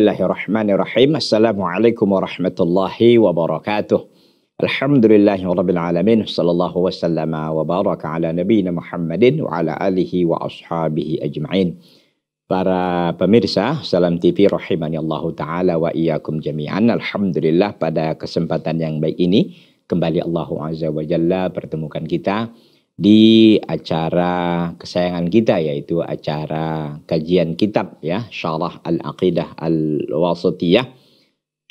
Bismillahirrahmanirrahim. Assalamualaikum warahmatullahi wabarakatuh. Alhamdulillahi rabbil alamin. Sallallahu wasallama wa baraka ala nabiyina Muhammadin wa ala alihi wa ashabihi ajma'in. Para pemirsa, salam TV rahimani Allah Ta'ala wa iyakum jami'an. Alhamdulillah pada kesempatan yang baik ini, kembali Allah Azza wa Jalla pertemukan kita di acara kesayangan kita yaitu acara kajian kitab ya Syarah Al-Aqidah Al-Wasitiyah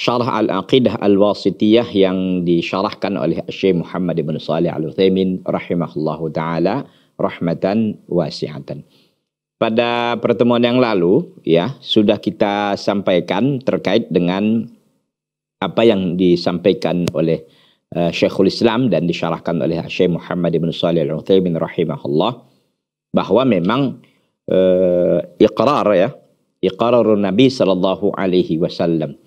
Syarah Al-Aqidah Al-Wasitiyah yang disyarahkan oleh Syekh Muhammad bin Saleh Al-Utsaimin rahimahullahu taala rahmatan wasi'atan. Pada pertemuan yang lalu ya sudah kita sampaikan terkait dengan apa yang disampaikan oleh Eh, Syekhul Islam dan disyarahkan oleh Syekh Muhammad bin Salih al uthaymin rahimahullah bahwa memang uh, iqrar ya iqrar Nabi sallallahu alaihi wasallam.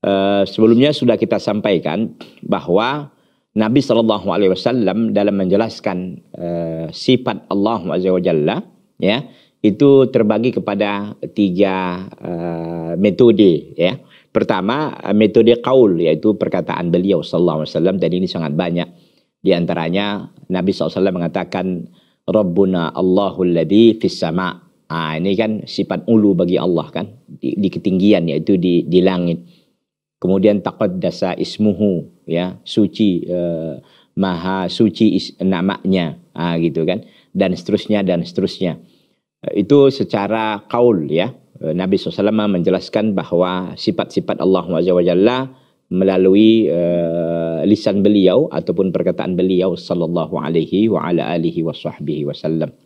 Uh, sebelumnya sudah kita sampaikan bahwa Nabi saw Alaihi Wasallam dalam menjelaskan uh, sifat Allah Azza wa Jalla, ya itu terbagi kepada tiga uh, metode, ya Pertama, eh, metode kaul yaitu perkataan beliau sallallahu alaihi wasallam dan ini sangat banyak. Di antaranya Nabi SAW mengatakan Rabbuna Allahul ladzi fis sama. Ah ini kan sifat ulu bagi Allah kan di, di ketinggian yaitu di di langit. Kemudian taqaddasa ismuhu ya, suci eh, maha suci is, namanya. Ah gitu kan dan seterusnya dan seterusnya. Eh, itu secara kaul ya Eh, Nabi SAW menjelaskan bahawa sifat-sifat Allah SWT melalui uh, lisan beliau ataupun perkataan beliau sallallahu alaihi wa ala alihi wasahbihi wasallam.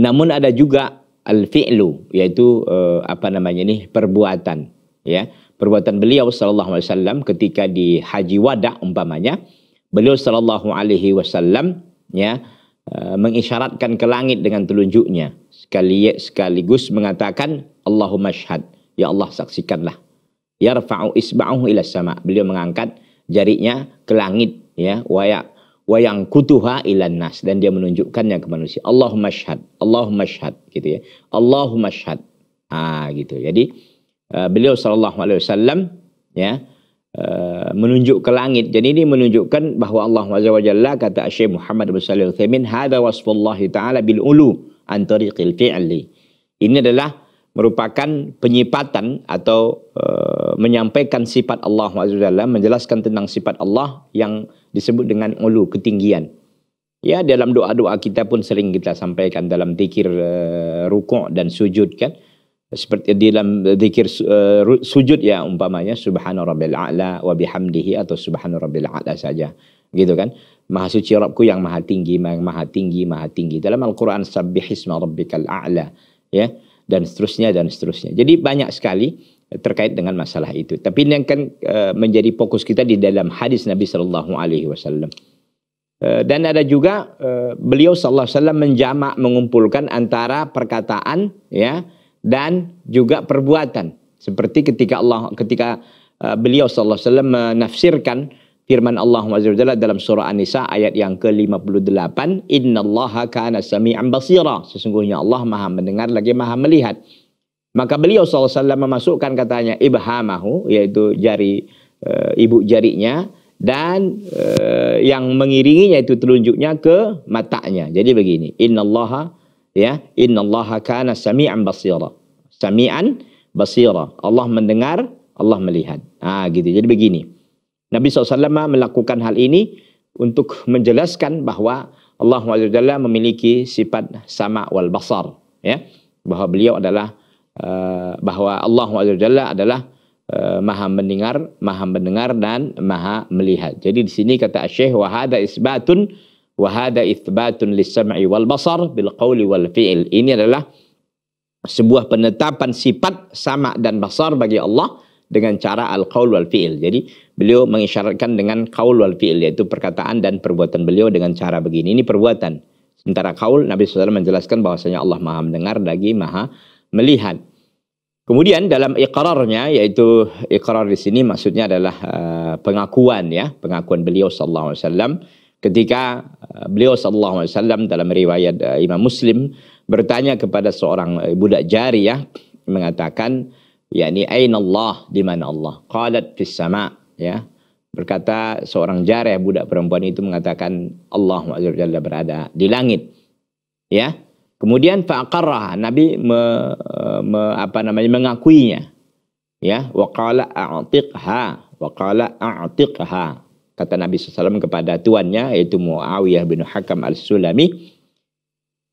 Namun ada juga al-fi'lu yaitu uh, apa namanya ini perbuatan ya. Perbuatan beliau sallallahu alaihi wasallam ketika di Haji Wada umpamanya, beliau sallallahu alaihi wasallam ya uh, Eh, mengisyaratkan ke langit dengan telunjuknya sekali sekaligus mengatakan Allahumma syhad ya Allah saksikanlah yarfa'u isba'uhu ila sama beliau mengangkat jarinya ke langit ya wayak wayang kutuha ilan nas dan dia menunjukkannya ke manusia Allahumma syhad Allahumma syhad gitu ya Allahumma syhad ah gitu jadi eh, beliau sallallahu alaihi wasallam ya Uh, menunjuk ke langit. Jadi ini menunjukkan bahawa Allah Azza wa Jalla kata Syekh Muhammad bin Salih Al-Thamin, Hada wasfullahi ta'ala bil'ulu antariqil fi'li. Ini adalah merupakan penyipatan atau uh, menyampaikan sifat Allah SWT, menjelaskan tentang sifat Allah yang disebut dengan ulu, ketinggian. Ya, dalam doa-doa kita pun sering kita sampaikan dalam zikir uh, rukuk dan sujud kan. seperti di dalam zikir uh, sujud ya umpamanya subhana rabbil a'la wa bihamdihi atau subhana rabbil a'la saja gitu kan maha suci Rabbku yang maha tinggi yang maha tinggi maha tinggi dalam Al-Qur'an subbihisma rabbikal a'la ya dan seterusnya dan seterusnya jadi banyak sekali terkait dengan masalah itu tapi ini akan uh, menjadi fokus kita di dalam hadis Nabi sallallahu alaihi wasallam eh, dan ada juga uh, beliau sallallahu alaihi wasallam menjamak mengumpulkan antara perkataan ya dan juga perbuatan seperti ketika Allah ketika uh, beliau sallallahu alaihi wasallam menafsirkan firman Allah Subhanahu wa dalam surah An-Nisa ayat yang ke-58 innallaha kana sami'an basira sesungguhnya Allah Maha mendengar lagi Maha melihat maka beliau sallallahu alaihi wasallam memasukkan katanya ibhamahu yaitu jari uh, ibu jarinya dan uh, yang mengiringinya itu telunjuknya ke matanya jadi begini innallaha ya innallaha kana sami'an basira sami'an basira Allah mendengar Allah melihat ah gitu jadi begini Nabi SAW melakukan hal ini untuk menjelaskan bahwa Allah Jalla memiliki sifat sama wal basar ya bahwa beliau adalah eh, bahwa Allah Jalla adalah eh, maha mendengar maha mendengar dan maha melihat jadi di sini kata Syekh wa isbatun Wahada ithbatun lisam'i wal basar bil qawli wal fi'il. Ini adalah sebuah penetapan sifat sama dan basar bagi Allah dengan cara al-qaul wal fi'il. Jadi beliau mengisyaratkan dengan qaul wal fi'il yaitu perkataan dan perbuatan beliau dengan cara begini. Ini perbuatan. Sementara qaul Nabi SAW menjelaskan bahwasanya Allah Maha mendengar lagi Maha melihat. Kemudian dalam iqrarnya, yaitu iqrar di sini maksudnya adalah uh, pengakuan ya, pengakuan beliau sallallahu alaihi wasallam ketika eh, beliau sallallahu alaihi wasallam dalam riwayat eh, Imam Muslim bertanya kepada seorang eh, budak jari ya mengatakan yakni Ain Allah di mana Allah qalat fis sama ya berkata seorang jari budak perempuan itu mengatakan Allah azza jalla berada di langit ya kemudian faqarra nabi me, me, apa namanya mengakuinya ya wa qala a'tiqha wa qala a'tiqha Kata Nabi SAW kepada tuannya yaitu Muawiyah bin Hakam al-Sulami,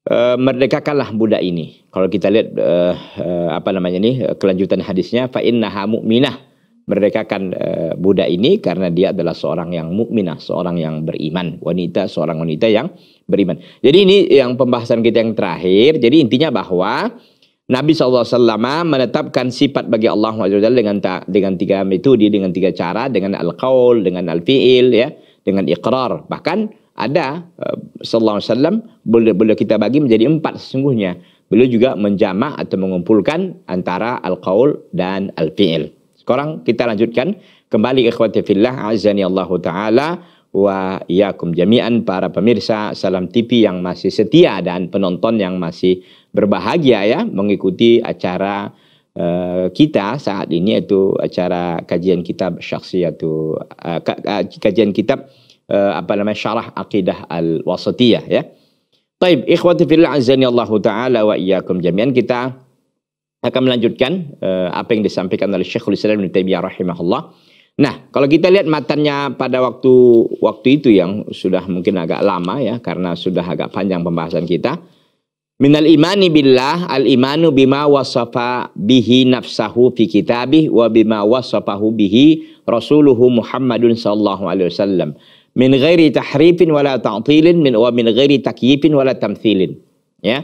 e, merdekakanlah budak ini. Kalau kita lihat e, e, apa namanya ini e, kelanjutan hadisnya, fa innaha mu'minah merdekakan e, budak ini karena dia adalah seorang yang mukminah, seorang yang beriman, wanita, seorang wanita yang beriman. Jadi ini yang pembahasan kita yang terakhir. Jadi intinya bahwa Nabi SAW menetapkan sifat bagi Allah SWT dengan dengan tiga metode, dengan tiga cara, dengan al-qaul, dengan al-fi'il, ya, dengan ikrar. Bahkan ada eh, SAW boleh boleh kita bagi menjadi empat sesungguhnya. Beliau juga menjamak atau mengumpulkan antara al-qaul dan al-fi'il. Sekarang kita lanjutkan kembali khawatir fillah azani Allah taala wa yakum jami'an para pemirsa Salam TV yang masih setia dan penonton yang masih berbahagia ya mengikuti acara uh, kita saat ini yaitu acara kajian kitab syaksi yaitu uh, eh, eh, kajian kitab uh, apa namanya syarah akidah al wasatiyah ya. Taib ikhwati fil azani Allah taala wa iyyakum jami'an kita akan melanjutkan uh, apa yang disampaikan oleh Syekhul Islam Ibnu Taimiyah rahimahullah. Nah, kalau kita lihat matanya pada waktu waktu itu yang sudah mungkin agak lama ya karena sudah agak panjang pembahasan kita. Minal imani billah al imanu bima wasafa bihi nafsahu fi kitabih wa bima wasafahu bihi rasuluhu Muhammadun sallallahu alaihi wasallam min ghairi tahrifin wala ta'tilin min wa min ghairi takyifin wala tamthilin ya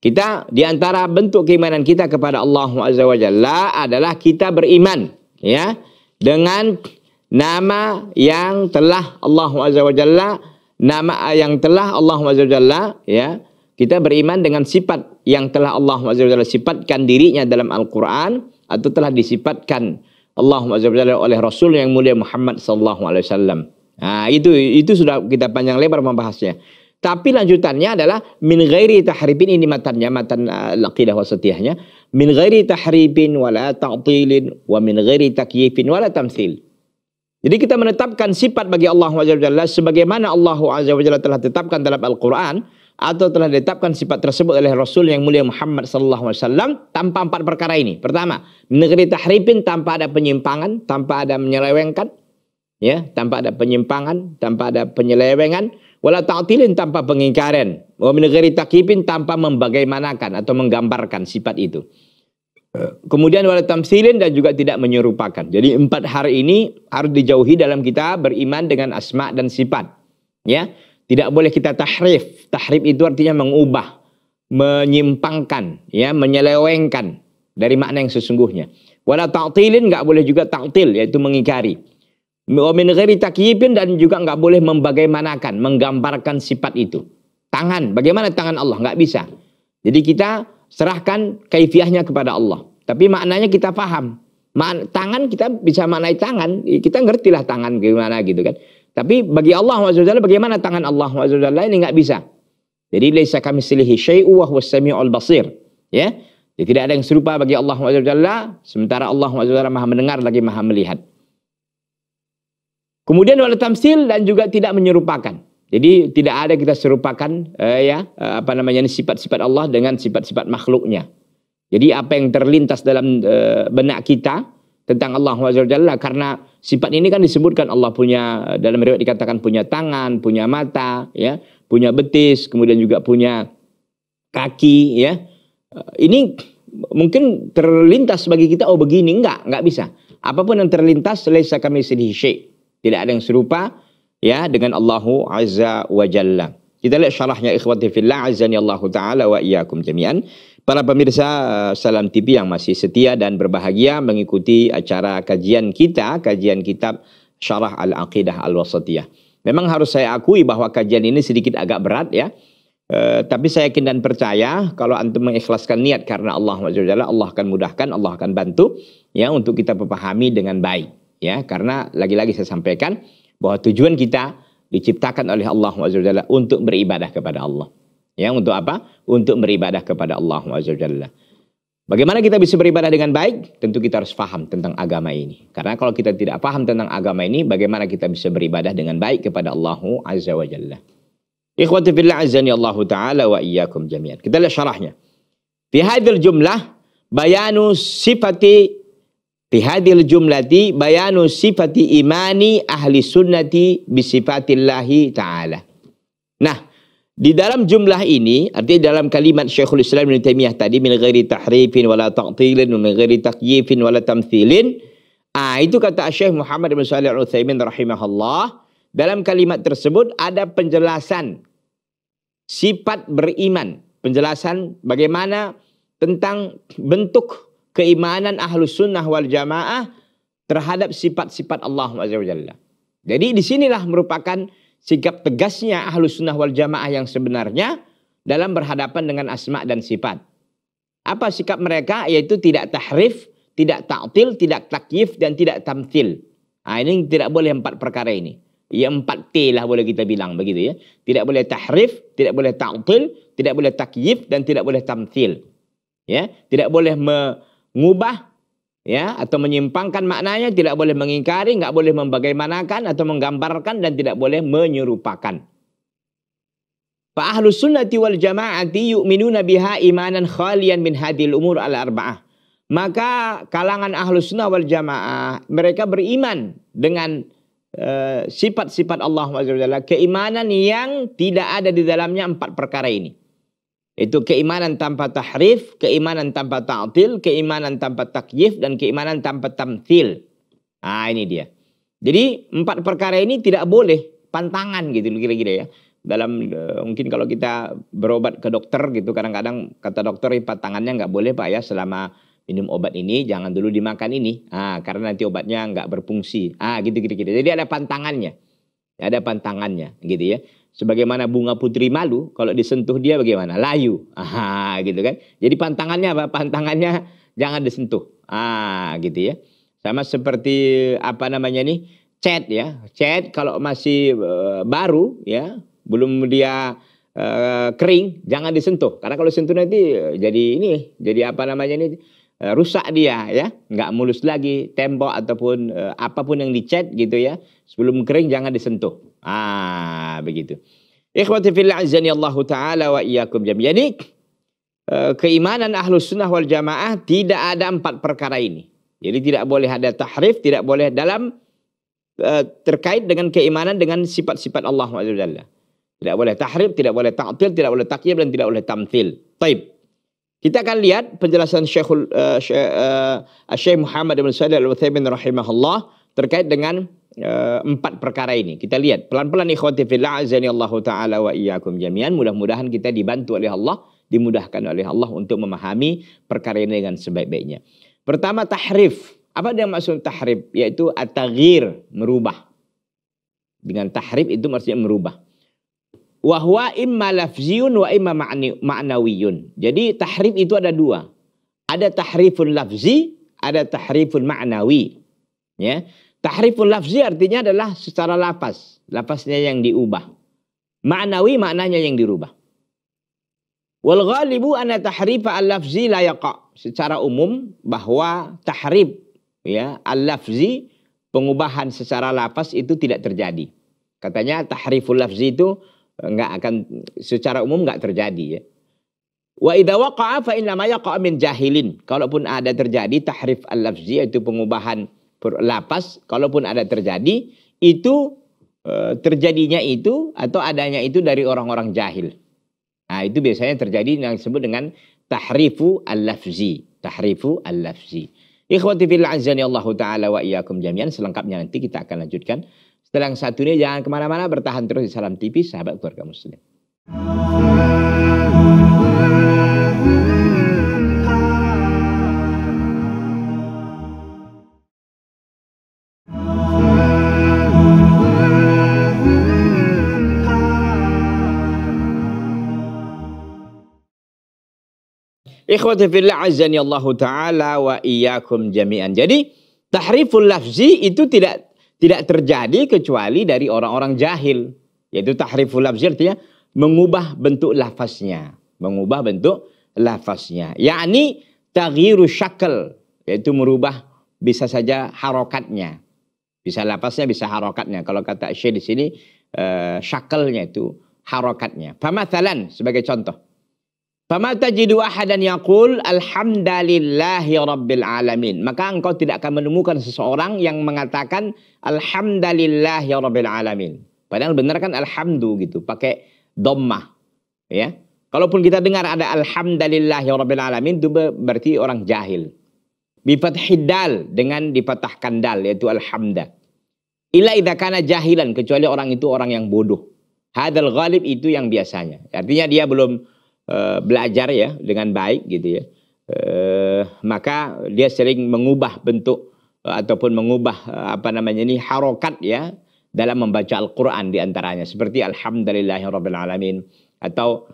kita di antara bentuk keimanan kita kepada Allah Azza wa Jalla adalah kita beriman ya dengan nama yang telah Allah Azza wa Jalla nama yang telah Allah Azza wa Jalla ya kita beriman dengan sifat yang telah Allah SWT sifatkan dirinya dalam Al-Quran atau telah disifatkan Allah SWT oleh Rasul yang mulia Muhammad SAW. Nah, itu itu sudah kita panjang lebar membahasnya. Tapi lanjutannya adalah min ghairi tahribin ini matannya matan laqidah eh, aqidah wasatiyahnya min ghairi tahribin wala ta'tilin wa min ghairi takyifin wala tamthil. Jadi kita menetapkan sifat bagi Allah SWT sebagaimana Allah SWT telah tetapkan dalam Al-Qur'an atau telah ditetapkan sifat tersebut oleh Rasul yang mulia Muhammad sallallahu alaihi wasallam tanpa empat perkara ini. Pertama, negeri tahripin tanpa ada penyimpangan, tanpa ada menyelewengkan, ya, tanpa ada penyimpangan, tanpa ada penyelewengan, wala ta'tilin tanpa pengingkaran, wa negeri takifin tanpa membagaimanakan atau menggambarkan sifat itu. Kemudian wala tamsilin dan juga tidak menyerupakan. Jadi empat hari ini harus dijauhi dalam kita beriman dengan asma dan sifat. Ya, tidak boleh kita tahrif. Tahrif itu artinya mengubah, menyimpangkan, ya, menyelewengkan dari makna yang sesungguhnya. Wala ta'tilin nggak boleh juga ta'til yaitu mengingkari. Wa min ghairi takyibin dan juga nggak boleh membagaimanakan, menggambarkan sifat itu. Tangan, bagaimana tangan Allah? Nggak bisa. Jadi kita serahkan kaifiahnya kepada Allah. Tapi maknanya kita paham. tangan kita bisa maknai tangan, kita ngertilah tangan gimana gitu kan. Tapi bagi Allah SWT bagaimana tangan Allah SWT ini nggak bisa. Jadi laisa kami silihi syai'u wa huwa samiul basir. Ya. Jadi tidak ada yang serupa bagi Allah SWT. sementara Allah SWT Maha mendengar lagi Maha melihat. Kemudian wala tamsil dan juga tidak menyerupakan. Jadi tidak ada kita serupakan eh, ya eh, apa namanya sifat-sifat Allah dengan sifat-sifat makhluknya. Jadi apa yang terlintas dalam eh, benak kita tentang Allah Azza karena Sifat ini kan disebutkan Allah punya eh, dalam riwayat dikatakan punya tangan, punya mata, ya, punya betis, kemudian juga punya kaki, ya. Eh, ini mungkin terlintas bagi kita oh begini enggak, enggak bisa. Apapun yang terlintas selesai kami sedih syekh. Tidak ada yang serupa ya dengan Allahu Azza wa Jalla. Kita lihat syarahnya ikhwati fillah azani Allah taala wa iyyakum jami'an. Para pemirsa eh, Salam TV yang masih setia dan berbahagia mengikuti acara kajian kita, kajian kitab Syarah Al-Aqidah Al-Wasatiyah. Memang harus saya akui bahwa kajian ini sedikit agak berat ya. E, tapi saya yakin dan percaya kalau antum mengikhlaskan niat karena Allah Jalla, Allah akan mudahkan, Allah akan bantu ya untuk kita memahami dengan baik ya. Karena lagi-lagi saya sampaikan bahwa tujuan kita diciptakan oleh Allah Jalla untuk beribadah kepada Allah. Ya, untuk apa? Untuk beribadah kepada Allah Bagaimana kita bisa beribadah dengan baik? Tentu kita harus faham tentang agama ini. Karena kalau kita tidak paham tentang agama ini, bagaimana kita bisa beribadah dengan baik kepada Allah Azza wa Jalla. Ikhwati Allah Ta'ala wa iyyakum jami'an. Kita lihat syarahnya. Di hadil jumlah bayanu sifati hadil jumlah di bayanu sifati imani ahli sunnati bisifatillahi ta'ala. Nah, di dalam jumlah ini artinya dalam kalimat Syekhul Islam Ibn Taimiyah tadi min ghairi tahrifin wala ta'tilin min ghairi taqyifin wala tamthilin ah itu kata Syekh Muhammad bin Shalih Al Utsaimin rahimahullah dalam kalimat tersebut ada penjelasan sifat beriman penjelasan bagaimana tentang bentuk keimanan ahlu sunnah wal jamaah terhadap sifat-sifat Allah Azza wa Jadi disinilah merupakan merupakan sikap tegasnya ahlus sunnah wal jamaah yang sebenarnya dalam berhadapan dengan asma dan sifat. Apa sikap mereka? Yaitu tidak tahrif, tidak ta'til, tidak takyif, dan tidak tamtil. Nah, ini tidak boleh empat perkara ini. Ya empat T lah boleh kita bilang begitu ya. Tidak boleh tahrif, tidak boleh ta'til, tidak boleh takyif, dan tidak boleh tamtil. Ya, tidak boleh mengubah ya atau menyimpangkan maknanya tidak boleh mengingkari nggak boleh membagaimanakan atau menggambarkan dan tidak boleh menyerupakan fa ahlu sunnati wal jamaati yu'minuna biha imanan khalian min hadil umur al arba'ah maka kalangan ahlu sunnah wal jamaah mereka beriman dengan eh, sifat-sifat uh, Allah keimanan yang tidak ada di dalamnya empat perkara ini itu keimanan tanpa tahrif, keimanan tanpa ta'til, keimanan tanpa takyif, dan keimanan tanpa tamthil. ah ini dia. Jadi empat perkara ini tidak boleh pantangan gitu kira-kira ya. Dalam eh, mungkin kalau kita berobat ke dokter gitu kadang-kadang kata dokter empat eh, tangannya nggak boleh pak ya selama minum obat ini jangan dulu dimakan ini ah karena nanti obatnya nggak berfungsi ah gitu kira-kira. jadi ada pantangannya ada pantangannya gitu ya sebagaimana bunga putri malu kalau disentuh dia bagaimana layu ah gitu kan jadi pantangannya apa pantangannya jangan disentuh ah gitu ya sama seperti apa namanya nih chat ya chat kalau masih uh, baru ya belum dia uh, kering jangan disentuh karena kalau sentuh nanti eh, jadi ini jadi apa namanya nih rusak dia ya nggak mulus lagi tembok ataupun apapun yang dicat gitu ya sebelum kering jangan disentuh Ah begitu. Ikhwati fil azani Allahu taala wa iyyakum jami'an. Eh, keimanan ahlu sunnah wal jamaah tidak ada empat perkara ini. Jadi tidak boleh ada tahrif, tidak boleh dalam eh, terkait dengan keimanan dengan sifat-sifat Allah SWT. Tidak boleh tahrif, tidak boleh ta'til, tidak boleh takyib dan tidak boleh tamthil. Taib. Kita akan lihat penjelasan Syekhul uh, Syekh, uh, Muhammad bin Said Al-Utsaimin rahimahullah. terkait dengan uh, empat perkara ini. Kita lihat pelan-pelan ikhwati fillah azani Allah taala wa iyyakum jami'an. Mudah-mudahan kita dibantu oleh Allah, dimudahkan oleh Allah untuk memahami perkara ini dengan sebaik-baiknya. Pertama tahrif. Apa yang maksud tahrif? Yaitu atagir merubah. Dengan tahrif itu maksudnya merubah. Wahwa imma lafziyun wa imma ma'nawiyun. Jadi tahrif itu ada dua. Ada tahrifun lafzi, ada tahrifun ma'nawi. Ya. Tahriful lafzi artinya adalah secara lapas. Lapasnya yang diubah. Ma'nawi maknanya yang dirubah. Wal ghalibu anna tahrifa al-lafzi la yaqa. Secara umum bahwa tahrif ya al-lafzi pengubahan secara lapas itu tidak terjadi. Katanya tahriful lafzi itu nggak akan secara umum nggak terjadi ya. Wa idza waqa'a fa inna ma yaqa' min jahilin. Kalaupun ada terjadi tahrif al-lafzi itu pengubahan lapas kalaupun ada terjadi itu eh, terjadinya itu atau adanya itu dari orang-orang jahil. Nah, itu biasanya terjadi yang disebut dengan tahrifu al-lafzi, tahrifu al-lafzi. Ikhwati fil azani Allah taala wa iyyakum jami'an selengkapnya nanti kita akan lanjutkan. Setelah yang satu ini jangan kemana-mana bertahan terus di Salam TV sahabat keluarga muslim. Ikhwati fillah Allah taala wa iyyakum jami'an. Jadi tahriful lafzi itu tidak tidak terjadi kecuali dari orang-orang jahil. Yaitu tahriful lafzi artinya mengubah bentuk lafaznya, mengubah bentuk lafaznya. Yakni taghyiru syakl, yaitu merubah bisa saja harokatnya. Bisa lafaznya, bisa harokatnya. Kalau kata syekh di sini uh, eh, syakalnya itu harokatnya. Pemathalan sebagai contoh. Fama tajidu ahadan yaqul alhamdulillahi rabbil alamin. Maka engkau tidak akan menemukan seseorang yang mengatakan alhamdulillahi rabbil alamin. Padahal benar kan alhamdu gitu, pakai dommah Ya. Kalaupun kita dengar ada alhamdulillahi rabbil alamin itu berarti orang jahil. Bifathidal dengan dipatahkan dal yaitu alhamda. Ila idza kana jahilan kecuali orang itu orang yang bodoh. Hadal ghalib itu yang biasanya. Artinya dia belum Eh, belajar ya dengan baik gitu ya, uh, maka dia sering mengubah bentuk uh, ataupun mengubah uh, apa namanya ini harokat ya dalam membaca Al-Quran diantaranya seperti Alhamdulillahirobbilalamin atau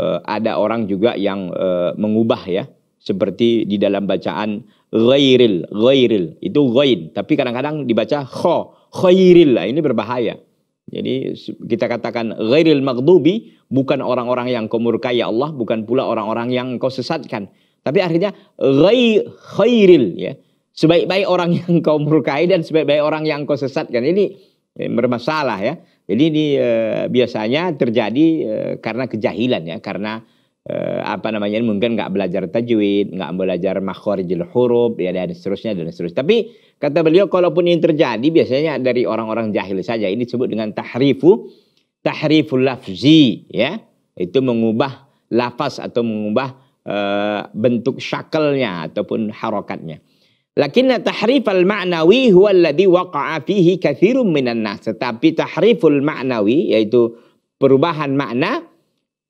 uh, ada orang juga yang uh, mengubah ya seperti di dalam bacaan ghairil ghairil itu ghain tapi kadang-kadang dibaca kho khairil lah ini berbahaya jadi kita katakan ghairil maghdubi bukan orang-orang yang kau murkai ya Allah, bukan pula orang-orang yang kau sesatkan. Tapi akhirnya ghair khairil ya. Sebaik-baik orang yang kau murkai dan sebaik-baik orang yang kau sesatkan. Ini eh, bermasalah ya. Jadi ini eh, biasanya terjadi eh, karena kejahilan ya, karena eh, apa namanya mungkin nggak belajar tajwid, nggak belajar makhorijul huruf ya dan seterusnya dan seterusnya. Tapi kata beliau kalaupun ini terjadi biasanya dari orang-orang jahil saja. Ini disebut dengan tahrifu tahriful lafzi ya. Itu mengubah lafaz atau mengubah e, bentuk syakelnya ataupun harokatnya. Lakinna tahrifal ma'nawi huwa alladhi waqa'a fihi minan nas. Tetapi tahriful ma'nawi yaitu perubahan makna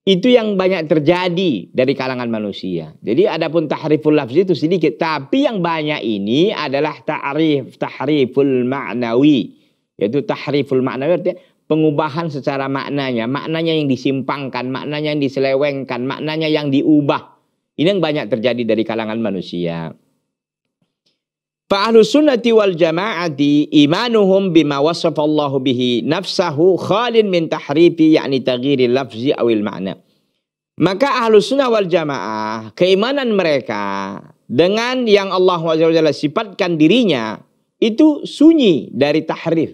itu yang banyak terjadi dari kalangan manusia. Jadi adapun tahriful lafzi itu sedikit, tapi yang banyak ini adalah ta'rif tahriful ma'nawi, yaitu tahriful ma'nawi artinya pengubahan secara maknanya, maknanya yang disimpangkan, maknanya yang diselewengkan, maknanya yang diubah. Ini yang banyak terjadi dari kalangan manusia. Fa'ahlu sunnati wal jama'ati imanuhum bima wasafallahu bihi nafsahu khalin min tahrifi yakni taghiri lafzi awil ma'na. Maka ahlu sunnah wal jamaah keimanan mereka dengan yang Allah SWT sifatkan dirinya itu sunyi dari tahrif.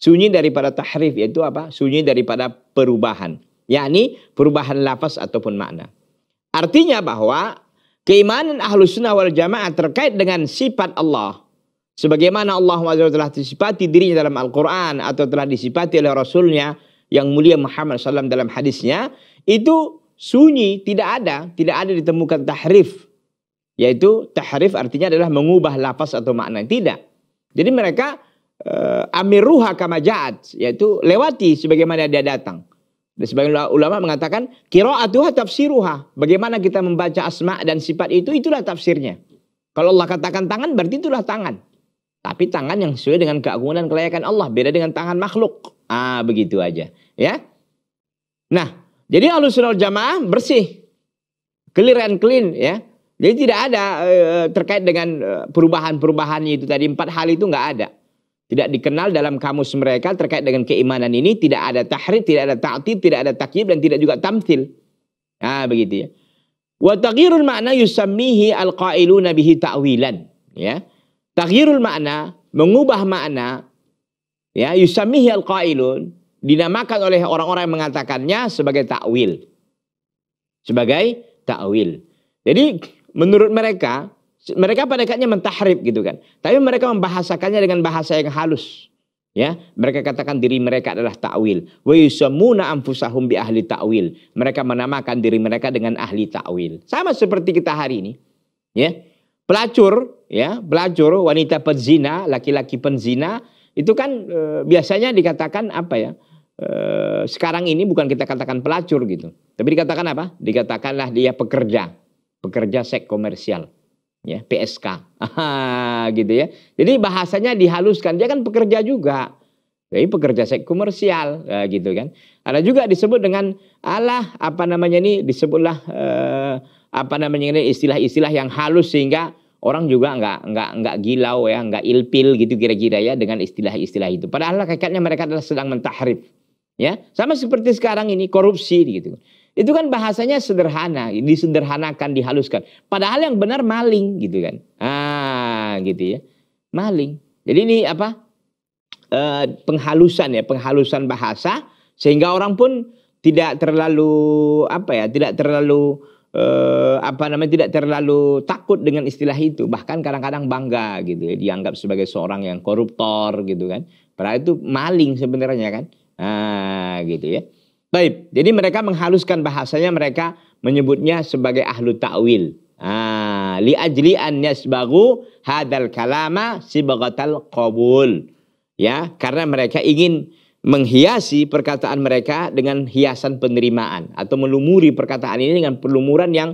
Sunyi daripada tahrif yaitu apa? Sunyi daripada perubahan. Yakni perubahan lafaz ataupun makna. Artinya bahwa Keimanan ahlu sunnah wal jamaah terkait dengan sifat Allah. Sebagaimana Allah SWT telah disipati dirinya dalam Al-Quran atau telah disipati oleh Rasulnya yang mulia Muhammad SAW dalam hadisnya. Itu sunyi, tidak ada. Tidak ada ditemukan tahrif. Yaitu tahrif artinya adalah mengubah lapas atau makna. Tidak. Jadi mereka eh, amiruha kama jahat Yaitu lewati sebagaimana dia datang. Dan sebagian ulama mengatakan qiraatuha tafsiruha. Bagaimana kita membaca asma dan sifat itu itulah tafsirnya. Kalau Allah katakan tangan berarti itulah tangan. Tapi tangan yang sesuai dengan keagungan dan kelayakan Allah, beda dengan tangan makhluk. Ah, begitu aja, ya. Nah, jadi alusional jamaah bersih. Clear and clean, ya. Jadi tidak ada e, terkait dengan eh, perubahan-perubahannya itu tadi empat hal itu nggak ada tidak dikenal dalam kamus mereka terkait dengan keimanan ini tidak ada tahrir tidak ada taatib tidak ada takyib dan tidak juga tamthil. Nah, begitu ya. Wa taghyirul makna yusammihi al-qailuna bihi ta'wilan, ya. Taghyirul makna, mengubah makna ya, yusammihi al-qailun dinamakan oleh orang-orang yang mengatakannya sebagai takwil. Sebagai takwil. Jadi menurut mereka mereka pada dekatnya mentahrib gitu kan. Tapi mereka membahasakannya dengan bahasa yang halus. Ya, mereka katakan diri mereka adalah takwil. Wa yusamuna anfusahum bi ahli takwil. Mereka menamakan diri mereka dengan ahli takwil. Sama seperti kita hari ini. Ya. Pelacur, ya, pelacur, wanita penzina, laki-laki penzina, itu kan e, biasanya dikatakan apa ya? E, sekarang ini bukan kita katakan pelacur gitu. Tapi dikatakan apa? Dikatakanlah dia pekerja, pekerja seks komersial ya PSK gitu ya jadi bahasanya dihaluskan dia kan pekerja juga jadi pekerja seks komersial eh, gitu kan ada juga disebut dengan Allah apa namanya ini disebutlah eh, apa namanya ini istilah-istilah yang halus sehingga orang juga nggak nggak nggak gilau ya nggak ilpil gitu kira-kira ya dengan istilah-istilah itu padahal hakikatnya mereka adalah sedang mentahrif ya sama seperti sekarang ini korupsi gitu itu kan bahasanya sederhana, disederhanakan, dihaluskan. Padahal yang benar maling gitu kan. Ah, gitu ya. Maling. Jadi ini apa? E, penghalusan ya, penghalusan bahasa sehingga orang pun tidak terlalu apa ya, tidak terlalu e, apa namanya tidak terlalu takut dengan istilah itu bahkan kadang-kadang bangga gitu ya dianggap sebagai seorang yang koruptor gitu kan padahal itu maling sebenarnya kan ah gitu ya Baik, jadi mereka menghaluskan bahasanya mereka menyebutnya sebagai ahlu ta'wil. Ah, li ajli an yasbagu hadal kalama sibagatal qabul. Ya, karena mereka ingin menghiasi perkataan mereka dengan hiasan penerimaan atau melumuri perkataan ini dengan pelumuran yang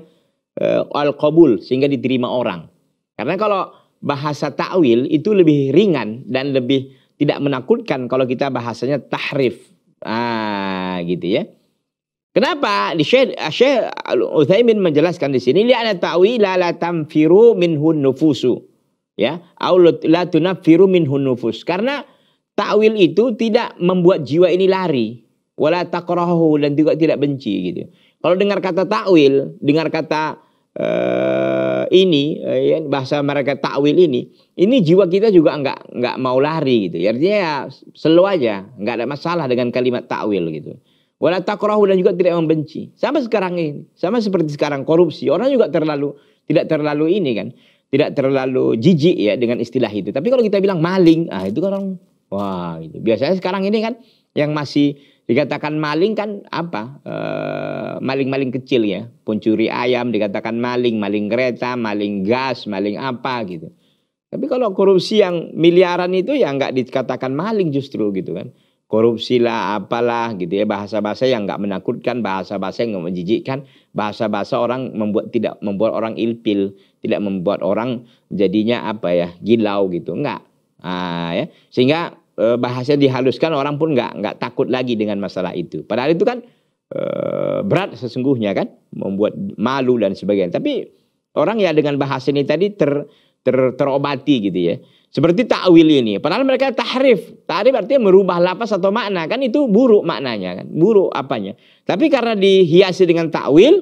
uh, al qabul sehingga diterima orang. Karena kalau bahasa ta'wil itu lebih ringan dan lebih tidak menakutkan kalau kita bahasanya tahrif. Ah, gitu ya. Kenapa? Di Syekh ah, Utsaimin menjelaskan di sini li'anna ta'wila la tamfiru minhun nufusu. Ya, au la tunaffiru minhun nufus. Karena takwil itu tidak membuat jiwa ini lari, wala takrahu dan juga tidak benci gitu. Kalau dengar kata takwil, dengar kata uh, ini uh, bahasa mereka takwil ini, ini jiwa kita juga enggak enggak mau lari gitu. Artinya ya selalu aja, enggak ada masalah dengan kalimat takwil gitu. Wala takrahu dan juga tidak membenci. Sama sekarang ini, sama seperti sekarang korupsi. Orang juga terlalu tidak terlalu ini kan, tidak terlalu jijik ya dengan istilah itu. Tapi kalau kita bilang maling, ah itu kan orang wah gitu. Biasanya sekarang ini kan yang masih dikatakan maling kan apa? Eh, maling-maling e, kecil ya, pencuri ayam dikatakan maling, maling kereta, maling gas, maling apa gitu. Tapi kalau korupsi yang miliaran itu ya nggak dikatakan maling justru gitu kan korupsi lah, apalah gitu ya bahasa-bahasa yang nggak menakutkan, bahasa-bahasa yang nggak menjijikkan, bahasa-bahasa orang membuat tidak membuat orang ilpil, tidak membuat orang jadinya apa ya gilau gitu, nggak. Ah, ya. Sehingga e, bahasa dihaluskan orang pun nggak nggak takut lagi dengan masalah itu. Padahal itu kan e, berat sesungguhnya kan, membuat malu dan sebagainya. Tapi orang ya dengan bahasa ini tadi ter, ter terobati gitu ya. Seperti takwil ini. Padahal mereka tahrif. Tahrif artinya merubah lapas atau makna. Kan itu buruk maknanya kan. Buruk apanya. Tapi karena dihiasi dengan takwil.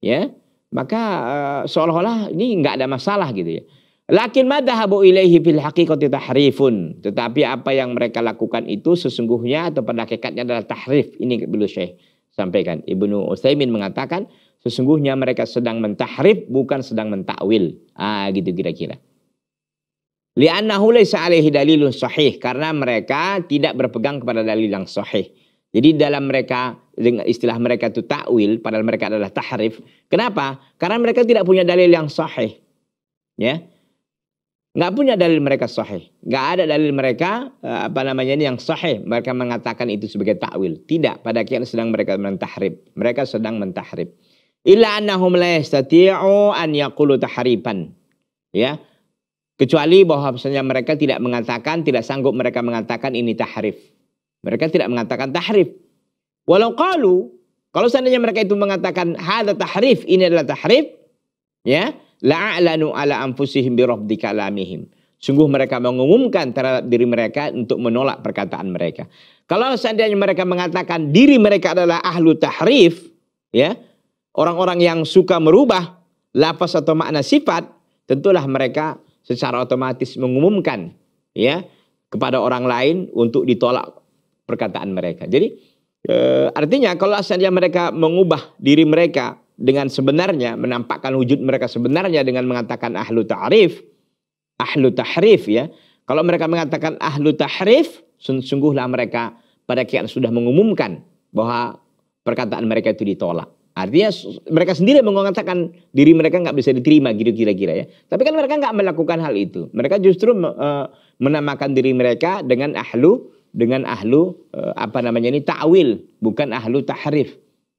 ya Maka uh, seolah-olah ini nggak ada masalah gitu ya. Lakin madahabu ilaihi fil haqiqati tahrifun. Tetapi apa yang mereka lakukan itu sesungguhnya atau pada hakikatnya adalah tahrif. Ini beliau Syekh sampaikan. Ibnu Utsaimin mengatakan sesungguhnya mereka sedang mentahrif bukan sedang mentakwil. Ah gitu kira-kira. Li'annahu laysa alaihi dalilun sahih karena mereka tidak berpegang kepada dalil yang sahih. Jadi dalam mereka dengan istilah mereka itu takwil padahal mereka adalah tahrif. Kenapa? Karena mereka tidak punya dalil yang sahih. Ya. Nggak punya dalil mereka sahih. Nggak ada dalil mereka eh, apa namanya ini yang sahih. Mereka mengatakan itu sebagai takwil. Tidak, pada kian sedang mereka mentahrib. Mereka sedang mentahrib. Illa annahum la yastati'u an yaqulu tahriban. Ya, Kecuali bahwa misalnya mereka tidak mengatakan, tidak sanggup mereka mengatakan ini tahrif. Mereka tidak mengatakan tahrif. Walau kalu, kalau seandainya mereka itu mengatakan hada tahrif, ini adalah tahrif, ya, la'alanu ala anfusihim birabdi kalamihim. Sungguh mereka mengumumkan terhadap diri mereka untuk menolak perkataan mereka. Kalau seandainya mereka mengatakan diri mereka adalah ahlu tahrif, ya, orang-orang yang suka merubah lafaz atau makna sifat, tentulah mereka secara otomatis mengumumkan ya kepada orang lain untuk ditolak perkataan mereka. Jadi e, artinya kalau asalnya mereka mengubah diri mereka dengan sebenarnya menampakkan wujud mereka sebenarnya dengan mengatakan ahlu ta'rif, ahlu tahrif ya. Kalau mereka mengatakan ahlu tahrif, sungguhlah mereka pada kian sudah mengumumkan bahwa perkataan mereka itu ditolak. Artinya mereka sendiri mengatakan diri mereka nggak bisa diterima gitu kira-kira ya. Tapi kan mereka nggak melakukan hal itu. Mereka justru uh, menamakan diri mereka dengan ahlu dengan ahlu uh, apa namanya ini ta'wil bukan ahlu tahrif.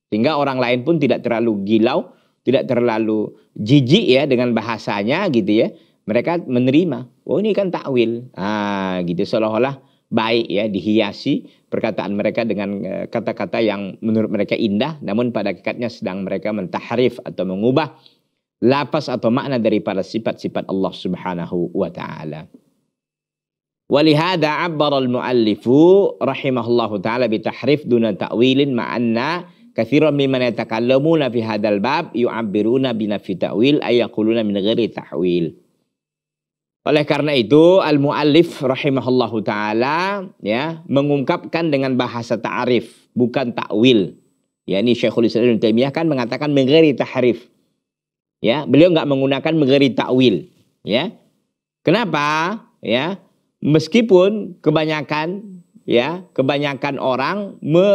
Sehingga orang lain pun tidak terlalu gilau, tidak terlalu jijik ya dengan bahasanya gitu ya. Mereka menerima, oh ini kan takwil. Ah gitu seolah-olah baik ya dihiasi perkataan mereka dengan eh, kata-kata yang menurut mereka indah, namun pada hakikatnya sedang mereka mentahrif atau mengubah lapas atau makna daripada sifat-sifat Allah Subhanahu wa taala. Walihada abbar al-muallifu rahimahullahu taala bitahrif duna ta'wilin ma'anna kathiran mimman yatakallamuna fi hadzal bab yu'abbiruna bi nafi ta'wil ay yaquluna min ghairi ta'wil. Oleh karena itu al-muallif rahimahullahu taala ya mengungkapkan dengan bahasa ta'arif bukan takwil. Ya ini Syekhul Islam Ibnu Taimiyah kan mengatakan mengeri tahrif. Ya, beliau nggak menggunakan mengeri takwil, ya. Kenapa? Ya, meskipun kebanyakan ya, kebanyakan orang me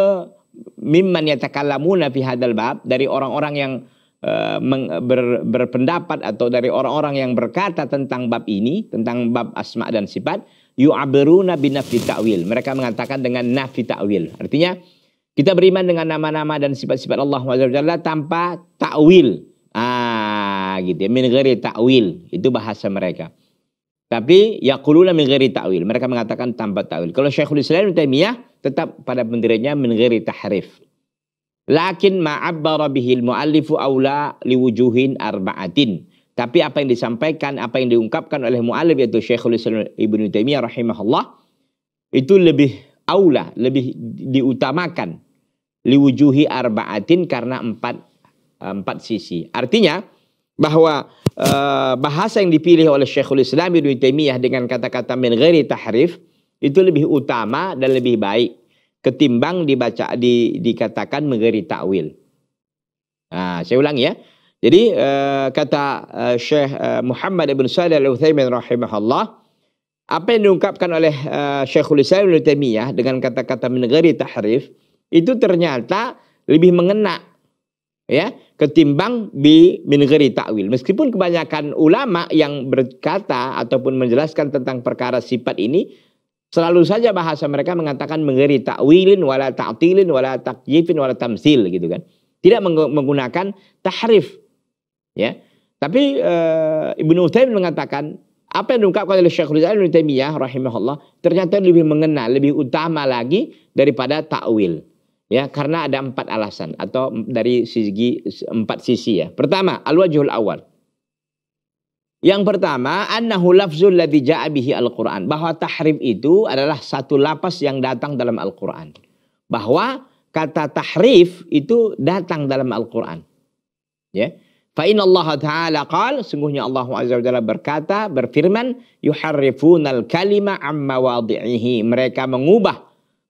mimman yatakallamuna fi hadal bab dari orang-orang yang uh, ber, berpendapat atau dari orang-orang yang berkata tentang bab ini, tentang bab asma dan sifat, yu'abiruna binafi ta'wil. Mereka mengatakan dengan nafi ta'wil. Artinya kita beriman dengan nama-nama dan sifat-sifat Allah SWT tanpa ta'wil. Ah, gitu ya. Min ghairi ta'wil. Itu bahasa mereka. Tapi yaquluna min ghairi ta'wil. Mereka mengatakan tanpa ta'wil. Kalau Syekhul Islam Taimiyah tetap pada pendirinya min ghairi tahrif. Lakin ma'abbara bihil mu'allifu aula liwujuhin arba'atin. Tapi apa yang disampaikan, apa yang diungkapkan oleh mu'allif yaitu Syekhul Islam Ibnu Taimiyah rahimahullah itu lebih aula, lebih diutamakan liwujuhi arba'atin karena empat eh, empat sisi. Artinya bahwa eh, bahasa yang dipilih oleh Syekhul Islam Ibnu Taimiyah dengan kata-kata min ghairi tahrif itu lebih utama dan lebih baik ketimbang dibaca di, dikatakan mengeri takwil. Nah, saya ulangi ya. Jadi uh, kata uh, Syekh uh, Muhammad Ibn Salih Al-Uthaymin rahimahullah, apa yang diungkapkan oleh uh, Syekhul Islam Al-Uthaymiyah dengan kata-kata menegari tahrif itu ternyata lebih mengena ya ketimbang di menegari takwil. Meskipun kebanyakan ulama yang berkata ataupun menjelaskan tentang perkara sifat ini Selalu saja bahasa mereka mengatakan mengeri takwilin wala ta'tilin wala takyifin wala tamsil gitu kan. Tidak menggunakan tahrif. Ya. Tapi e, Ibnu Utsaimin mengatakan apa yang diungkapkan oleh Syekhul Islam Ibnu Taimiyah rahimahullah ternyata lebih mengenal, lebih utama lagi daripada takwil. Ya, karena ada empat alasan atau dari segi empat sisi ya. Pertama, al-wajhul awal. Yang pertama, annahu lafzul ladzi ja'a bihi al-Qur'an. Bahwa tahrif itu adalah satu lapas yang datang dalam Al-Qur'an. Bahwa kata tahrif itu datang dalam Al-Qur'an. Ya. Fa inna Allah Ta'ala qal, sungguhnya Allah Azza wa Jalla berkata, berfirman, yuharrifunal kalima amma wadi'ihi. Mereka mengubah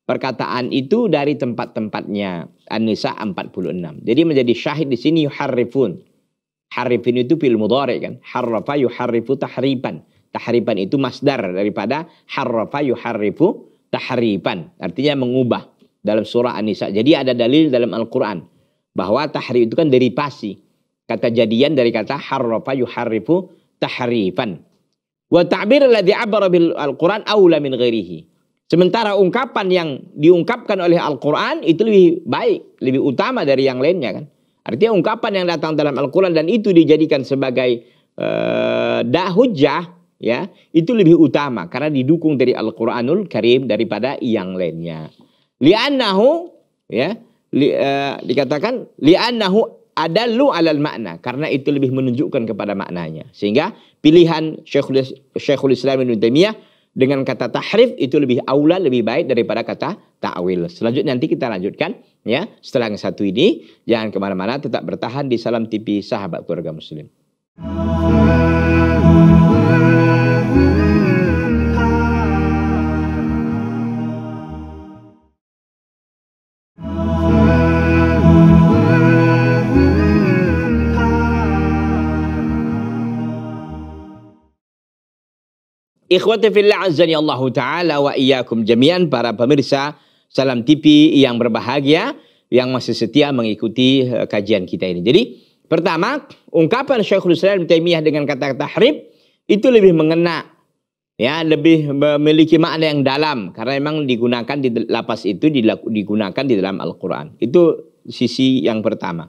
perkataan itu dari tempat-tempatnya. An-Nisa 46. Jadi menjadi syahid di sini yuharrifun. Harifin itu fil mudhari kan. Harrafa yuharrifu tahriban. Tahriban itu masdar daripada harrafa yuharrifu tahriban. Artinya mengubah dalam surah An-Nisa. Jadi ada dalil dalam Al-Quran bahwa tahrif itu kan derivasi. Kata jadian dari kata harrafa yuharrifu tahriban Wa ta'bir alladhi abara bil Al-Quran awla min ghairihi. Sementara ungkapan yang diungkapkan oleh Al-Quran itu lebih baik, lebih utama dari yang lainnya kan. Artinya ungkapan yang datang dalam Al-Quran dan itu dijadikan sebagai uh, dah ya itu lebih utama karena didukung dari Al-Qur'anul Karim daripada yang lainnya. Li'annahu ya li, uh, dikatakan li'annahu lu alal makna karena itu lebih menunjukkan kepada maknanya. Sehingga pilihan Syekhul, Syekhul Islam Ibnu Taimiyah dengan kata tahrif itu lebih aula lebih baik daripada kata ta'wil. Selanjutnya nanti kita lanjutkan ya setelah yang satu ini jangan kemana-mana tetap bertahan di Salam TV Sahabat Keluarga Muslim. Ikhwati fillah azani Allah taala wa iyakum jami'an para pemirsa Salam TV yang berbahagia yang masih setia mengikuti eh, kajian kita ini. Jadi, pertama, ungkapan Syekhul Islam Taimiyah dengan kata-kata harib itu lebih mengena ya, lebih memiliki makna yang dalam karena memang digunakan di lapas itu digunakan di dalam Al-Qur'an. Itu sisi yang pertama.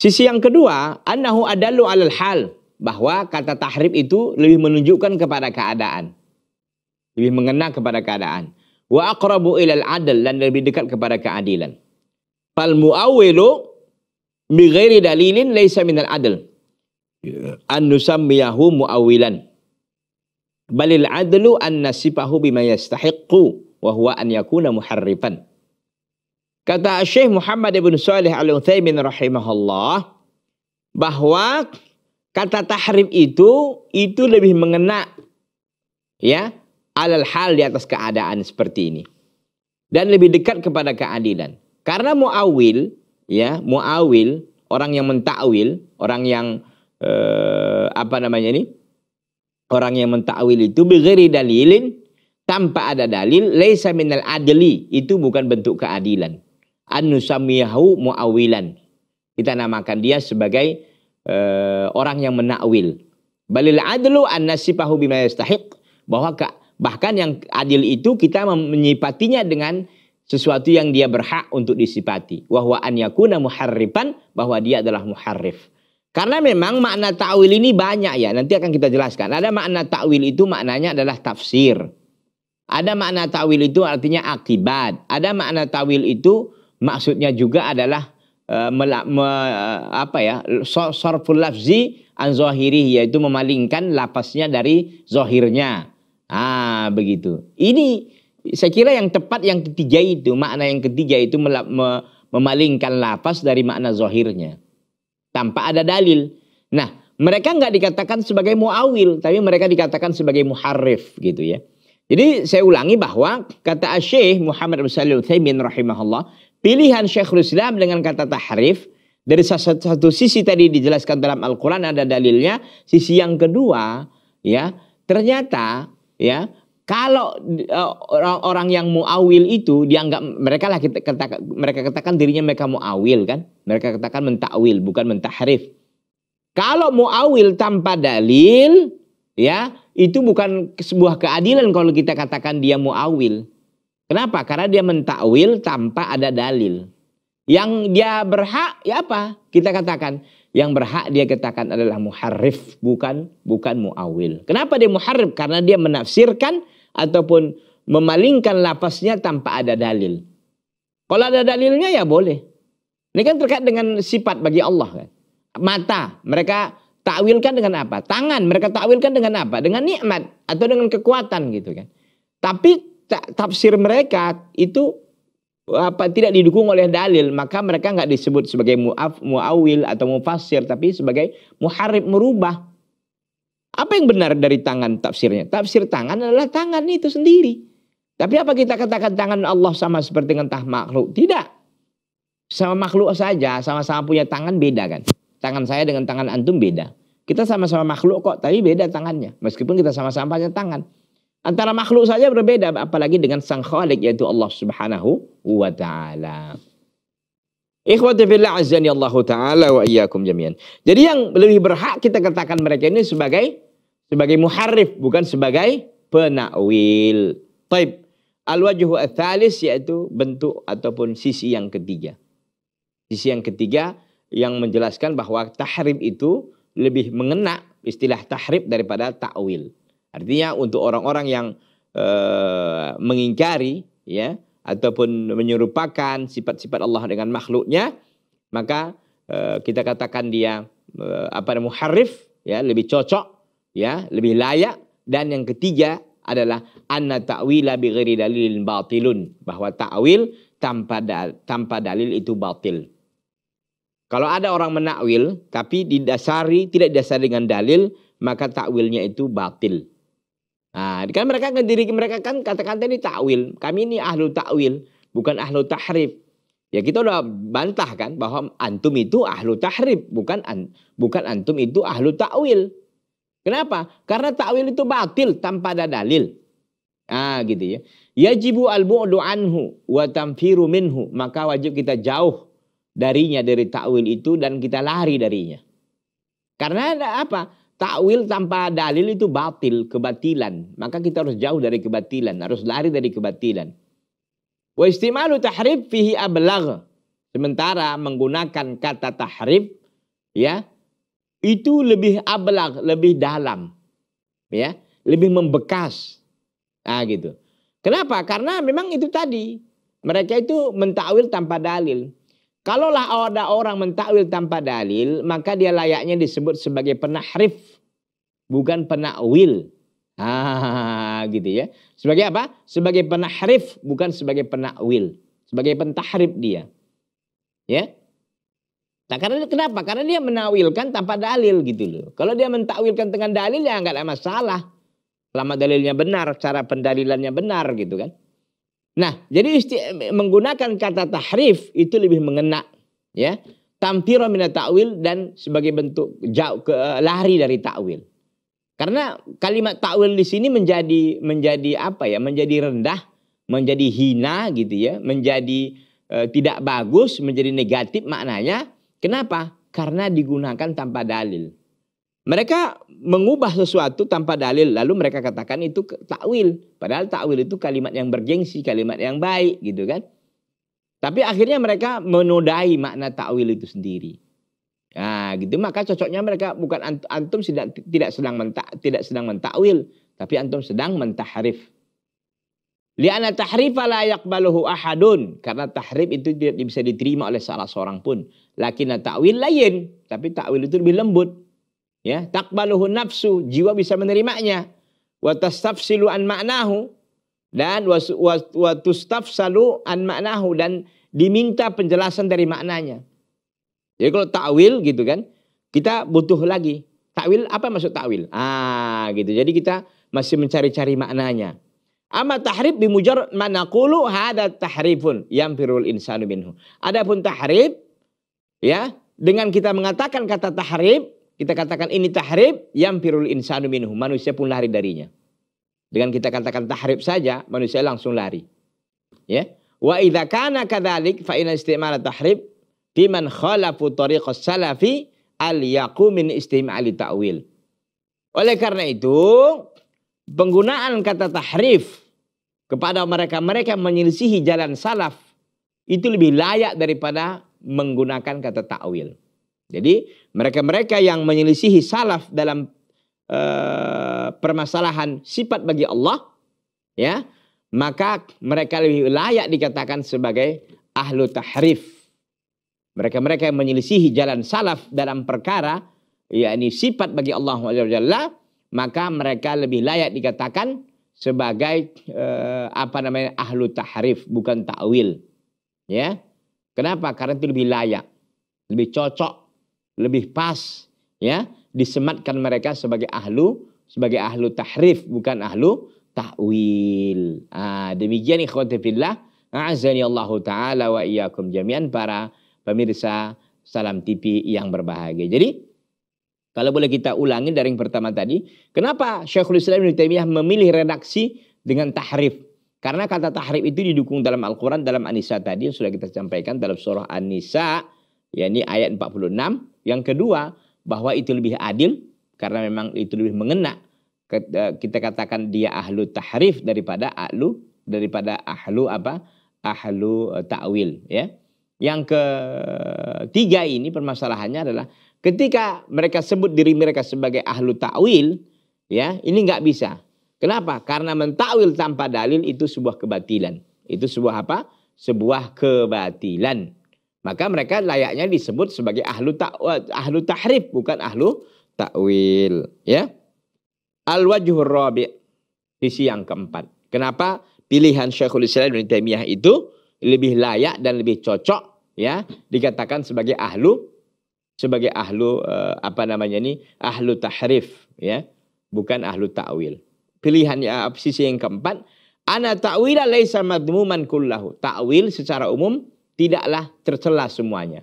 Sisi yang kedua, annahu adalu alal hal bahwa kata tahrib itu lebih menunjukkan kepada keadaan. Lebih mengena kepada keadaan. Wa aqrabu ilal adl dan lebih dekat kepada keadilan. Fal muawwilu bi ghairi dalilin laisa minal adl. An nusammiyahu muawwilan. Balil adlu an nasifahu bima yastahiqqu wa huwa an yakuna muharrifan. Kata Syekh Muhammad ibn saleh al-Uthaymin rahimahullah bahwa kata tahrim itu itu lebih mengena ya alal hal di atas keadaan seperti ini dan lebih dekat kepada keadilan karena muawil ya muawil orang yang mentakwil orang yang eh, apa namanya ini orang yang mentakwil itu bighairi dalilin tanpa ada dalil laisa minal adli itu bukan bentuk keadilan an nusammiyahu muawilan kita namakan dia sebagai Eh, orang yang menakwil. Balil adlu an nasifahu bima yastahiq bahwa ke, bahkan yang adil itu kita menyipatinya dengan sesuatu yang dia berhak untuk disipati. Wahwa an yakuna muharrifan bahwa dia adalah muharrif. Karena memang makna ta'wil ini banyak ya, nanti akan kita jelaskan. Ada makna ta'wil itu maknanya adalah tafsir. Ada makna ta'wil itu artinya akibat. Ada makna ta'wil itu maksudnya juga adalah Eh, me, eh, apa ya sorful lafzi an zahiri yaitu memalingkan lapasnya dari zohirnya Ah begitu. Ini saya kira yang tepat yang ketiga itu makna yang ketiga itu melap, me, memalingkan lapas dari makna zohirnya tanpa ada dalil. Nah, mereka nggak dikatakan sebagai muawil, tapi mereka dikatakan sebagai muharif gitu ya. Jadi saya ulangi bahwa kata Syekh Muhammad bin Shalih Utsaimin rahimahullah, Pilihan Syekhul Islam dengan kata tahrif dari satu, satu sisi tadi dijelaskan dalam Al-Qur'an ada dalilnya, sisi yang kedua ya, ternyata ya kalau orang-orang eh, uh, yang muawil itu dianggap mereka lah kita kata, mereka katakan dirinya mereka muawil kan mereka katakan mentakwil bukan mentahrif kalau muawil tanpa dalil ya itu bukan sebuah keadilan kalau kita katakan dia muawil Kenapa? Karena dia mentakwil tanpa ada dalil. Yang dia berhak ya apa? Kita katakan yang berhak dia katakan adalah muharrif bukan bukan muawil. Kenapa dia muharrif? Karena dia menafsirkan ataupun memalingkan lapasnya tanpa ada dalil. Kalau ada dalilnya ya boleh. Ini kan terkait dengan sifat bagi Allah kan. Mata mereka takwilkan dengan apa? Tangan mereka takwilkan dengan apa? Dengan nikmat atau dengan kekuatan gitu kan. Tapi tafsir mereka itu apa tidak didukung oleh dalil maka mereka nggak disebut sebagai muaf muawil atau mufasir tapi sebagai muharib merubah apa yang benar dari tangan tafsirnya tafsir tangan adalah tangan itu sendiri tapi apa kita katakan tangan Allah sama seperti dengan tah makhluk tidak sama makhluk saja sama-sama punya tangan beda kan tangan saya dengan tangan antum beda kita sama-sama makhluk kok tapi beda tangannya meskipun kita sama-sama punya tangan Antara makhluk saja berbeda apalagi dengan sang khalik yaitu Allah Subhanahu wa taala. Ikhwati fillah azani Allah taala wa iyyakum jami'an. Jadi yang lebih berhak kita katakan mereka ini sebagai sebagai muharrif bukan sebagai penakwil. Taib. Al-wajhu ats-tsalis yaitu bentuk ataupun sisi yang ketiga. Sisi yang ketiga yang menjelaskan bahwa tahrib itu lebih mengena istilah tahrib daripada takwil. Artinya untuk orang-orang yang e, mengingkari ya ataupun menyerupakan sifat-sifat Allah dengan makhluknya, maka e, kita katakan dia e, apa namanya muharrif ya, lebih cocok ya, lebih layak dan yang ketiga adalah anna ta'wila bi ghairi dalilin batilun bahwa ta'wil tanpa da, tanpa dalil itu batil. Kalau ada orang menakwil tapi didasari tidak didasari dengan dalil, maka takwilnya itu batil. Nah, kan mereka kan diri mereka kan kata-kata ini takwil. Kami ini ahlu takwil, bukan ahlu tahrif. Ya kita udah bantah kan bahwa antum itu ahlu tahrif, bukan an, bukan antum itu ahlu takwil. Kenapa? Karena takwil itu batil tanpa ada dalil. Ah gitu ya. Yajibu al anhu wa tamfiru minhu. Maka wajib kita jauh darinya dari takwil itu dan kita lari darinya. Karena ada apa? Takwil tanpa dalil itu batil, kebatilan. Maka kita harus jauh dari kebatilan, harus lari dari kebatilan. Wa istimalu tahrif fihi ablagh. Sementara menggunakan kata tahrib ya itu lebih ablagh, lebih dalam. Ya, lebih membekas. Ah gitu. Kenapa? Karena memang itu tadi mereka itu mentakwil tanpa dalil. Kalaulah ada orang mentakwil tanpa dalil, maka dia layaknya disebut sebagai penahrif, bukan penakwil. Ah, gitu ya. Sebagai apa? Sebagai penahrif, bukan sebagai penakwil. Sebagai pentahrif dia. Ya. Nah, karena kenapa? Karena dia menawilkan tanpa dalil gitu loh. Kalau dia mentakwilkan dengan dalil ya enggak ada masalah. Selama dalilnya benar, cara pendalilannya benar gitu kan. Nah, jadi isti- menggunakan kata tahrif itu lebih mengena ya. Tamtira mina ta'wil dan sebagai bentuk jauh ke, lari dari ta'wil. Karena kalimat ta'wil di sini menjadi menjadi apa ya? Menjadi rendah, menjadi hina gitu ya, menjadi e, tidak bagus, menjadi negatif maknanya. Kenapa? Karena digunakan tanpa dalil. Mereka mengubah sesuatu tanpa dalil lalu mereka katakan itu takwil. Padahal takwil itu kalimat yang bergengsi, kalimat yang baik gitu kan. Tapi akhirnya mereka menodai makna takwil itu sendiri. Nah, gitu maka cocoknya mereka bukan antum tidak tidak sedang menta, tidak sedang mentakwil, tapi antum sedang mentahrif. Liana tahrifa la yaqbaluhu ahadun karena tahrif itu tidak bisa diterima oleh salah seorang pun. Lakinna ta'wil lain, tapi takwil itu lebih lembut ya takbaluhu nafsu jiwa bisa menerimanya wa tastafsilu an maknahu dan wa tustafsalu an maknahu dan diminta penjelasan dari maknanya jadi kalau takwil gitu kan kita butuh lagi takwil apa maksud takwil ah gitu jadi kita masih mencari-cari maknanya Amma tahrib bimujar manakulu hada tahrifun yang firul insanu minhu. Adapun tahrib ya dengan kita mengatakan kata tahrib kita katakan ini tahrib, yang pirul insanu minhu. Manusia pun lari darinya. Dengan kita katakan tahrib saja, manusia langsung lari. Ya. Wa idza kana kadzalik fa inna istimal tahrib fi man khalafu tariq salafi al yaqumin min ta'wil. Oleh karena itu, penggunaan kata tahrif kepada mereka-mereka menyelisihi jalan salaf itu lebih layak daripada menggunakan kata takwil. Jadi mereka-mereka yang menyelisihi salaf dalam uh, permasalahan sifat bagi Allah ya, maka mereka lebih layak dikatakan sebagai ahlu tahrif. Mereka-mereka yang menyelisihi jalan salaf dalam perkara yakni sifat bagi Allah Jalla, maka mereka lebih layak dikatakan sebagai uh, apa namanya ahlu tahrif bukan takwil. Ya. Kenapa? Karena itu lebih layak, lebih cocok lebih pas ya disematkan mereka sebagai ahlu sebagai ahlu tahrif bukan ahlu ta'wil. Ah, demikian ikhwati fillah. Azani Allah Ta'ala wa iyakum jami'an para pemirsa Salam TV yang berbahagia. Jadi kalau boleh kita ulangi dari yang pertama tadi, kenapa Syekhul Islam SAW Taymiyah memilih redaksi dengan tahrif? Karena kata tahrif itu didukung dalam Al-Qur'an dalam Anisa tadi yang sudah kita sampaikan dalam surah Anisa, yaitu yakni ayat 46 yang kedua, bahwa itu lebih adil karena memang itu lebih mengena eh, kita katakan dia ahlu tahrif daripada ahlu daripada ahlu apa? ahlu eh, ta'wil ya. Yang ketiga ini permasalahannya adalah ketika mereka sebut diri mereka sebagai ahlu ta'wil ya, ini nggak bisa. Kenapa? Karena mentakwil tanpa dalil itu sebuah kebatilan. Itu sebuah apa? Sebuah kebatilan. Maka mereka layaknya disebut sebagai ahlu ta'wa, ahlu tahrif bukan ahlu takwil, ya. Al wajhur rabi sisi yang keempat. Kenapa pilihan Syekhul Islam Ibnu Taimiyah itu lebih layak dan lebih cocok ya dikatakan sebagai ahlu sebagai ahlu eh, apa namanya ini ahlu tahrif ya bukan ahlu takwil. Pilihannya sisi yang keempat Ana ta'wila laisa madmuman kullahu. Ta'wil secara umum tidaklah tercela semuanya.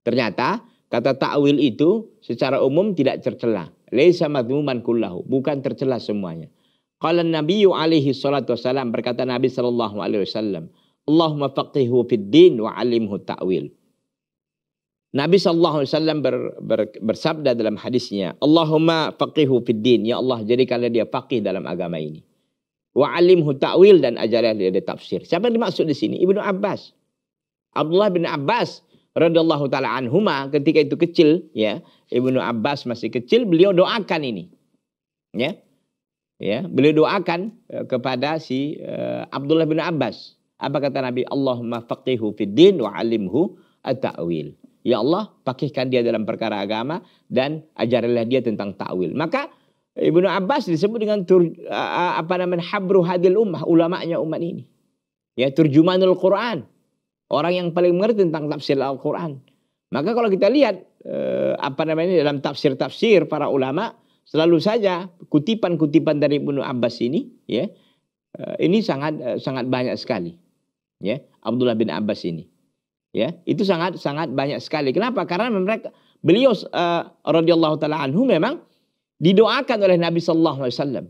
Ternyata kata takwil itu secara umum tidak tercela. Laisa madhmuman kullahu, bukan tercela semuanya. Qala Nabi alaihi salatu wasallam berkata Nabi sallallahu alaihi wasallam, Allahumma faqihu fid din wa alimhu ta'wil. Nabi sallallahu alaihi wasallam ber, ber, bersabda dalam hadisnya, Allahumma faqihu fid din, ya Allah jadikanlah dia faqih dalam agama ini. Wa alimhu ta'wil dan ajarilah dia tafsir. Siapa yang dimaksud di sini? Ibnu Abbas. Abdullah bin Abbas radhiyallahu taala anhuma ketika itu kecil ya Ibnu Abbas masih kecil beliau doakan ini ya ya beliau doakan e, kepada si uh, Abdullah bin Abbas apa kata Nabi Allahumma faqihhu fid din wa alimhu at-ta'wil ya Allah fakihkan dia dalam perkara agama dan ajarilah dia tentang ta'wil maka Ibnu Abbas disebut dengan tur, e, apa namanya habru hadil ummah ulamanya umat ini ya turjumanul Quran orang yang paling mengerti tentang tafsir Al-Quran. Maka kalau kita lihat eh, apa namanya dalam tafsir-tafsir para ulama selalu saja kutipan-kutipan dari Ibnu Abbas ini, ya eh, ini sangat eh, sangat banyak sekali, ya Abdullah bin Abbas ini, ya itu sangat sangat banyak sekali. Kenapa? Karena mereka beliau eh, radhiyallahu taala anhu memang didoakan oleh Nabi sallallahu Alaihi Wasallam,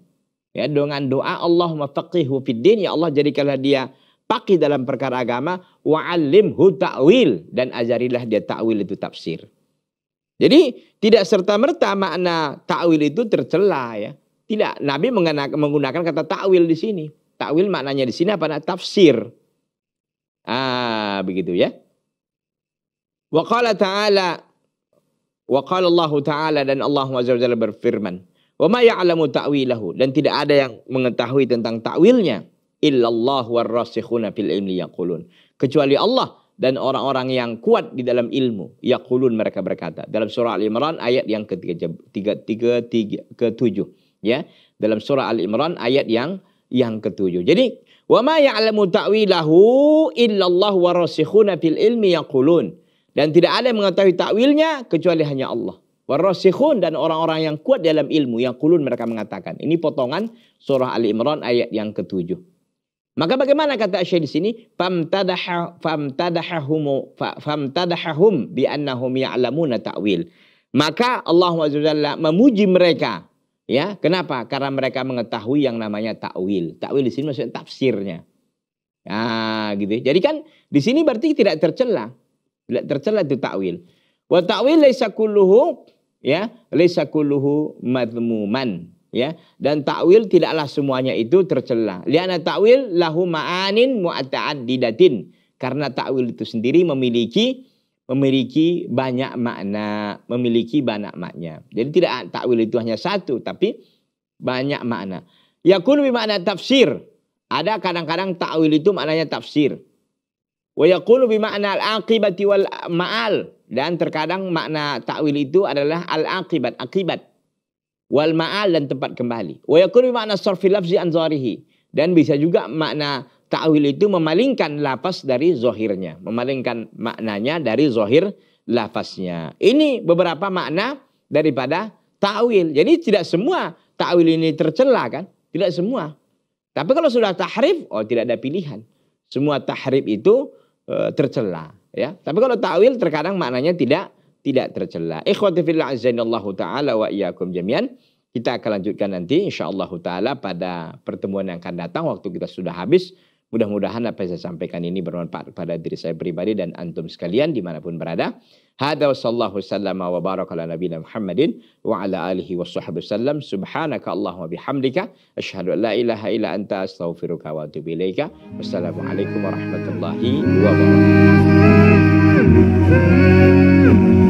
ya dengan doa Allah faqihu fid din ya Allah jadikanlah dia faqih dalam perkara agama wa'allimhu ta'wil dan ajarilah dia ta'wil itu tafsir. Jadi tidak serta-merta makna ta'wil itu tercela ya. Tidak, Nabi menggunakan kata ta'wil di sini. Ta'wil maknanya di sini apa? Tafsir. Ah, begitu ya. Wa qala ta'ala wa qala Allah ta'ala dan Allah Azza wa berfirman, "Wa ma ya'lamu ta'wilahu" dan tidak ada yang mengetahui tentang takwilnya illallah warrasikhuna fil ilmi yaqulun. Kecuali Allah dan orang-orang yang kuat di dalam ilmu. Yaqulun mereka berkata. Dalam surah Al-Imran ayat yang ke-7. Tiga, tiga, tiga, ya. Dalam surah Al-Imran ayat yang yang ketujuh. Jadi, wa ma ya'lamu ta'wilahu illallah wa rasikhuna fil ilmi yaqulun. Dan tidak ada yang mengetahui takwilnya kecuali hanya Allah. Wa dan orang-orang yang kuat dalam ilmu yang qulun mereka mengatakan. Ini potongan surah Al Imran ayat yang ketujuh. 7 Maka bagaimana kata Syekh di sini? Famtadaha famtadahahum famtadahahum bi annahum ya'lamuna ta'wil. Maka Allah Azza memuji mereka. Ya, kenapa? Karena mereka mengetahui yang namanya takwil. Takwil di sini maksudnya tafsirnya. Ah, gitu. Jadi kan di sini berarti tidak tercela. Tidak tercela itu takwil. Wa ta'wil laisa kulluhu ya, laisa kulluhu madmuman ya dan takwil tidaklah semuanya itu tercela liana takwil lahu ma'anin mu'ta'addidatin karena takwil itu sendiri memiliki memiliki banyak makna memiliki banyak makna jadi tidak takwil itu hanya satu tapi banyak makna yakun makna tafsir ada kadang-kadang takwil itu maknanya tafsir wa yakunu makna al-aqibati wal ma'al dan terkadang makna takwil itu adalah al-aqibat akibat wal ma'al dan tempat kembali. Wa yakunu makna sarfi lafzi an zahirihi dan bisa juga makna ta'wil itu memalingkan lafaz dari zohirnya, memalingkan maknanya dari zohir lafaznya. Ini beberapa makna daripada ta'wil. Jadi tidak semua ta'wil ini tercela kan? Tidak semua. Tapi kalau sudah tahrif, oh tidak ada pilihan. Semua tahrif itu e, tercela ya. Tapi kalau ta'wil terkadang maknanya tidak tidak tercela. Ikhwati fillah azanillahu taala wa iyyakum jami'an. Kita akan lanjutkan nanti insyaallah taala pada pertemuan yang akan datang waktu kita sudah habis. Mudah-mudahan apa yang saya sampaikan ini bermanfaat pada diri saya pribadi dan antum sekalian dimanapun berada. Hada wa sallallahu sallama wa baraka ala nabina Muhammadin wa ala alihi wa sahbihi sallam. Subhanaka Allahumma bihamdika. Ashadu an la ilaha ila anta astaghfiruka wa atubu ilaika. Wassalamualaikum warahmatullahi wabarakatuh.